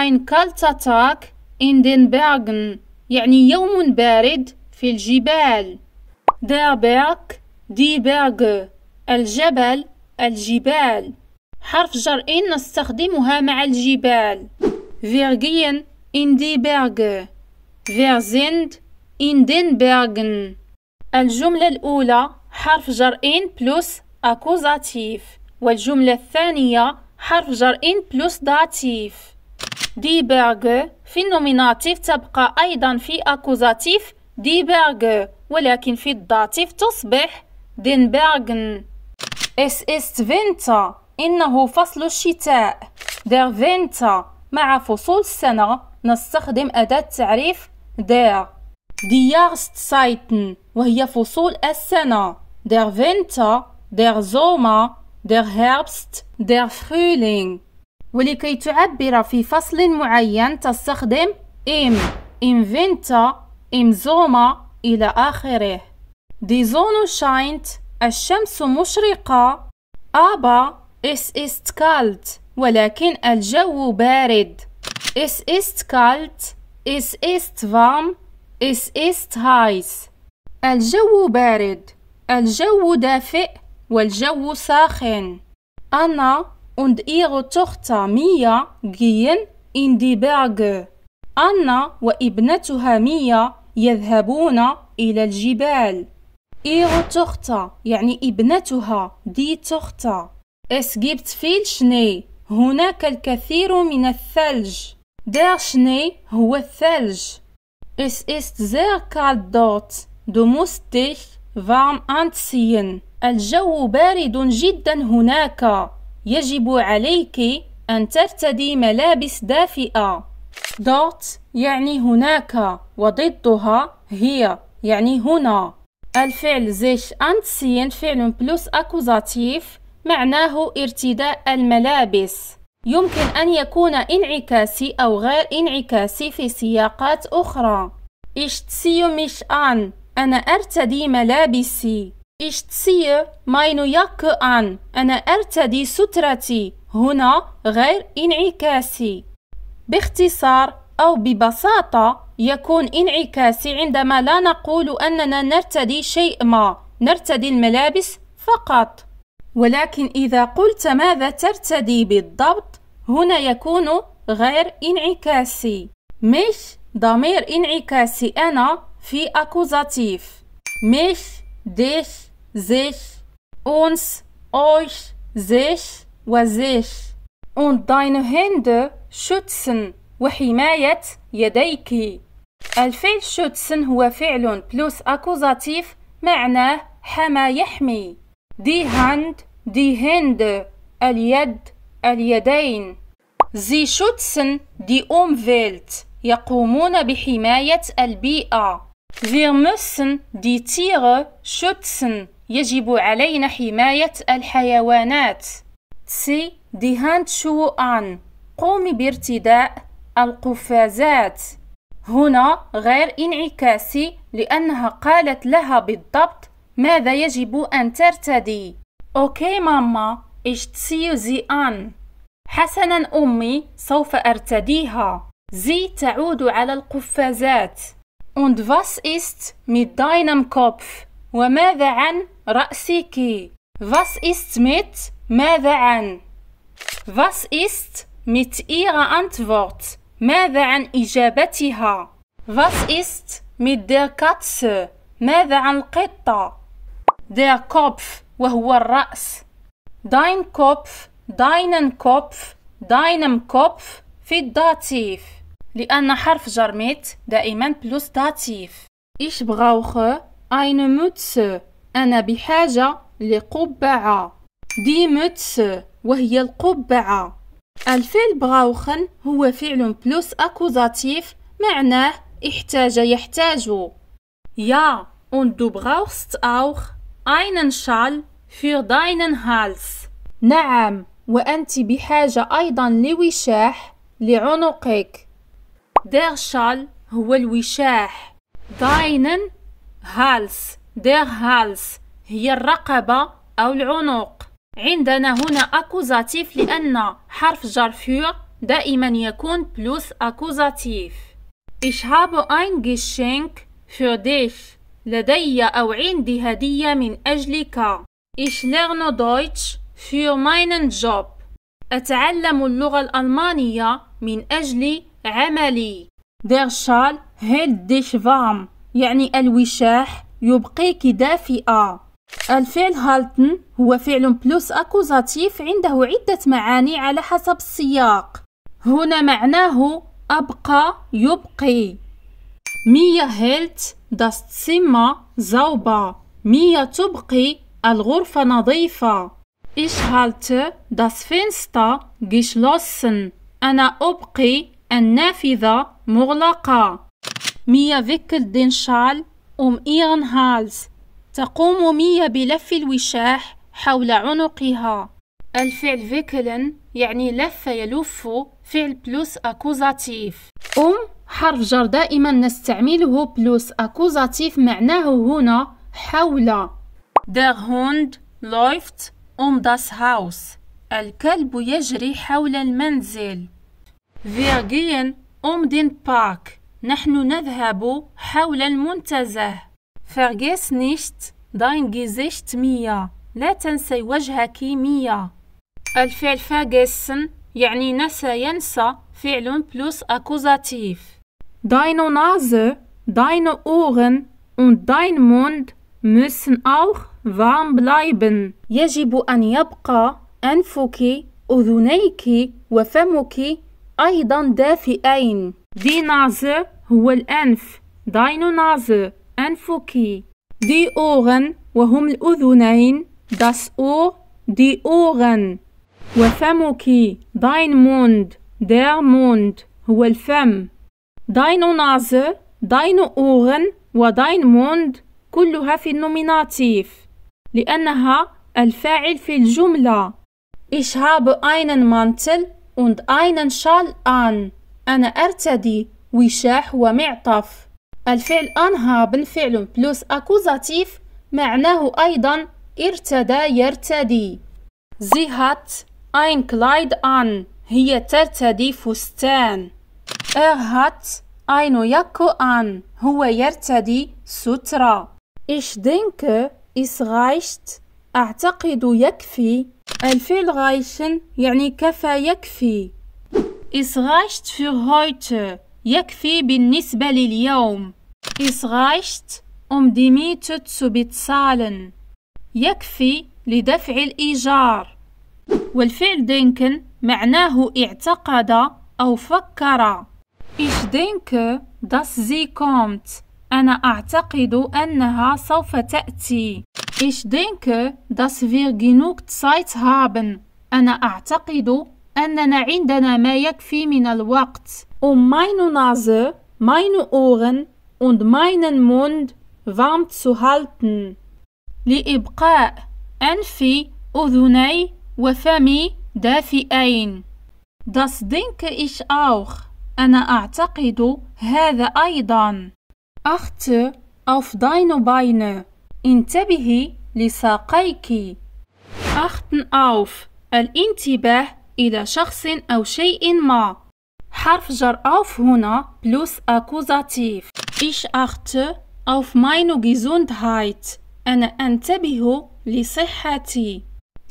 Ein kalter Tag in den Bergen يعني يوم بارد في الجبال. Der Berg die Berge الجبل الجبال حرف جر إن نستخدمها مع الجبال. Wir gehen in die Berge. Wir sind in den Bergen. الجملة الأولى حرف جر إن بلس أكوزاتيف والجملة الثانية حرف جر إن بلس داتيف دي بيرغ في النوميناتيف تبقى أيضا في أكوزاتيف دي بيرغ ولكن في الداتيف تصبح دين بيرغن إس ist فينتا إنه فصل الشتاء دير فينتا مع فصول السنة نستخدم أداة تعريف دير die سايتن وهي فصول السنة دير فينتا دير زوما دير هيربست دير فرولينغ ولكي تعبر في فصل معين تستخدم إم إنفنتا إمزوما إلى آخره ديزونو شاينت الشمس مشرقة أبا إس إست كالت ولكن الجو بارد إس إست كالت إس إست فام إس إست هايس الجو بارد الجو دافئ والجو ساخن أنا und ihre Tochter Mia gehen in die Berge. Anna وابنتها Mia يذهبون إلى الجبال. Ihre Tochter يعني ابنتها die Tochter. Es gibt viel Schnee. هناك الكثير من الثلج. Der Schnee هو الثلج. Es ist sehr kalt dort. Du musst dich warm anziehen. الجو بارد جدا هناك. يجب عليك أن ترتدي ملابس دافئة dort يعني هناك وضدها هي يعني هنا الفعل sich anziehen فعل بلوس أكوزاتيف معناه ارتداء الملابس يمكن أن يكون انعكاسي أو غير انعكاسي في سياقات أخرى Ich ziehe mich an أنا أرتدي ملابسي Ich ziehe meine Jacke an. أنا أرتدي سترتي. هنا غير انعكاسي. باختصار أو ببساطة يكون انعكاسي عندما لا نقول أننا نرتدي شيء ما. نرتدي الملابس فقط. ولكن إذا قلت ماذا ترتدي بالضبط هنا يكون غير انعكاسي. مش ضمير انعكاسي أنا في أكوزاتيف. مش ديش sich, uns, euch, sich وزيش und deine Hände schützen وحماية يديك الفعل schützen هو فعل plus akkusativ معناه حما يحمي Die Hand, die Hände. اليد اليدين Sie schützen die Umwelt يقومون بحماية البيئة Wir müssen die Tiere schützen يجب علينا حماية الحيوانات سي ديهان شو أن قومي بارتداء القفازات هنا غير انعكاسي لأنها قالت لها بالضبط ماذا يجب أن ترتدي أوكي ماما اشتسيو زي أن حسنا أمي سوف أرتديها زي تعود على القفازات und was ist mit deinem Kopf وماذا عن رأسك Was ist mit ماذا عن Was ist mit ihrer Antwort ماذا عن إجابتها Was ist mit der Katze ماذا عن القطة Der Kopf وهو الرأس Dein Kopf deinen Kopf deinem Kopf في الداتيف لأن حرف جرميت دائما بلوس داتيف Ich brauche eine Mütze أنا بحاجة لقبعة دي متس وهي القبعة الفعل براوخن هو فعل بلوس أكوزاتيف معناه احتاج يحتاج يا und du brauchst auch einen Schal für deinen Hals نعم وأنت بحاجة أيضا لوشاح لعنقك der Schal هو الوشاح deinen Hals der Hals هي الرقبة أو العنق عندنا هنا أكوزاتيف لأن حرف جر دائما يكون بلوس أكوزاتيف Ich habe ein Geschenk für dich لدي أو عندي هدية من أجلك Ich lerne Deutsch für meinen Job أتعلم اللغة الألمانية من أجل عملي Der Schal hält dich warm يعني الوشاح يبقيك دافئة الفعل هالتن هو فعل بلوس أكوزاتيف عنده عدة معاني على حسب السياق هنا معناه أبقى يبقي ميا هيلت das Zimmer زوبا ميا تبقي الغرفة نظيفة Ich هالت das Fenster geschlossen أنا أبقي النافذة مغلقة ميا فيكل دينشال أم ihren هالز تقوم ميا بلف الوشاح حول عنقها. الفعل فيكلن يعني لف يلف فعل بلوس أكوزاتيف. أم حرف جر دائما نستعمله بلوس أكوزاتيف معناه هنا حول. Der Hund läuft um das Haus. الكلب يجري حول المنزل. Wir gehen um den Park. نحن نذهب حول المنتزه فرغيس نيشت داين جيزيشت ميا. لا تنسي وجهك ميا. الفعل vergessen يعني نسى ينسى فعل بلوس أكوزاتيف داينو نازو داينو أوغن und dein Mund müssen auch warm bleiben. يجب أن يبقى أنفك, أذنيك وفمك أيضا دافئين. دي ناز هو الأنف داينو ناز أنفك دي أوغن وهم الأذنين داس أو دي أوغن وفمك داينموند ديرموند هو الفم داينو ناز داينو أوغن وداينموند كلها في النوميناتيف لأنها الفاعل في الجملة Ich habe einen Mantel und einen Schal an. أنا أرتدي وشاح ومعطف الفعل أنها فعل بلوس أكوزاتيف معناه أيضا ارتدى يرتدي زي هات أين كلايد أن هي ترتدي فستان. Er هات أين يكو أن هو يرتدي سترة. إش دينك إس غايشت أعتقد يكفي. الفعل غايشن يعني كفى يكفي. Es reicht für heute. يكفي بالنسبة لليوم. Es reicht, um die Miete zu bezahlen. يكفي لدفع الإيجار. والفعل denken معناه اعتقد أو فكر. Ich denke, dass sie kommt. أنا أعتقد أنها سوف تأتي. Ich denke, dass wir genug Zeit haben. أنا أعتقد أننا عندنا ما يكفي من الوقت. Um meine Nase, meine Ohren und meinen Mund warm zu halten. لإبقاء أنفي أذني وفمي دافئين. Das denke ich auch. أنا أعتقد هذا أيضا. Achte auf deine Beine. انتبهي لساقيك. Achten auf الانتباه إلى شخص أو شيء ما حرف جر auf هنا بلوس أكوزاتيف Ich achte auf meine Gesundheit أنا أنتبه لصحتي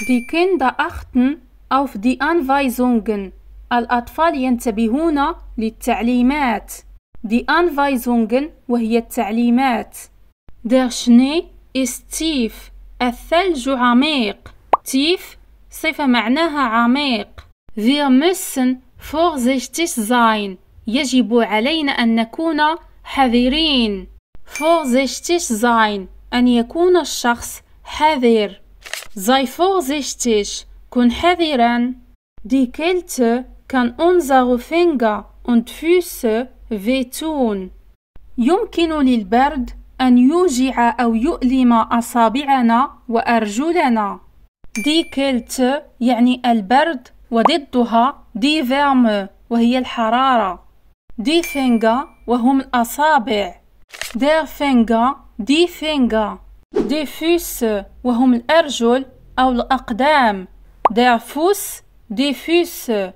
Die Kinder achten auf die Anweisungen الأطفال ينتبهون للتعليمات Die Anweisungen وهي التعليمات Der Schnee ist tief الثلج عميق tief صفة معناها عميق Wir müssen vorsichtig sein يجب علينا أن نكون حذرين vorsichtig sein أن يكون الشخص حذر sei vorsichtig كن حذرا Die Kälte kann unsere Finger und Füße wehtun. يمكن للبرد أن يوجع أو يؤلم أصابعنا وأرجلنا. دي كيلت يعني البرد وضدها دي فيرم وهي الحرارة دي فينغا وهم الأصابع دير فينغا دي فينغا دي فوس وهم الأرجل أو الأقدام دير فوس دي فوس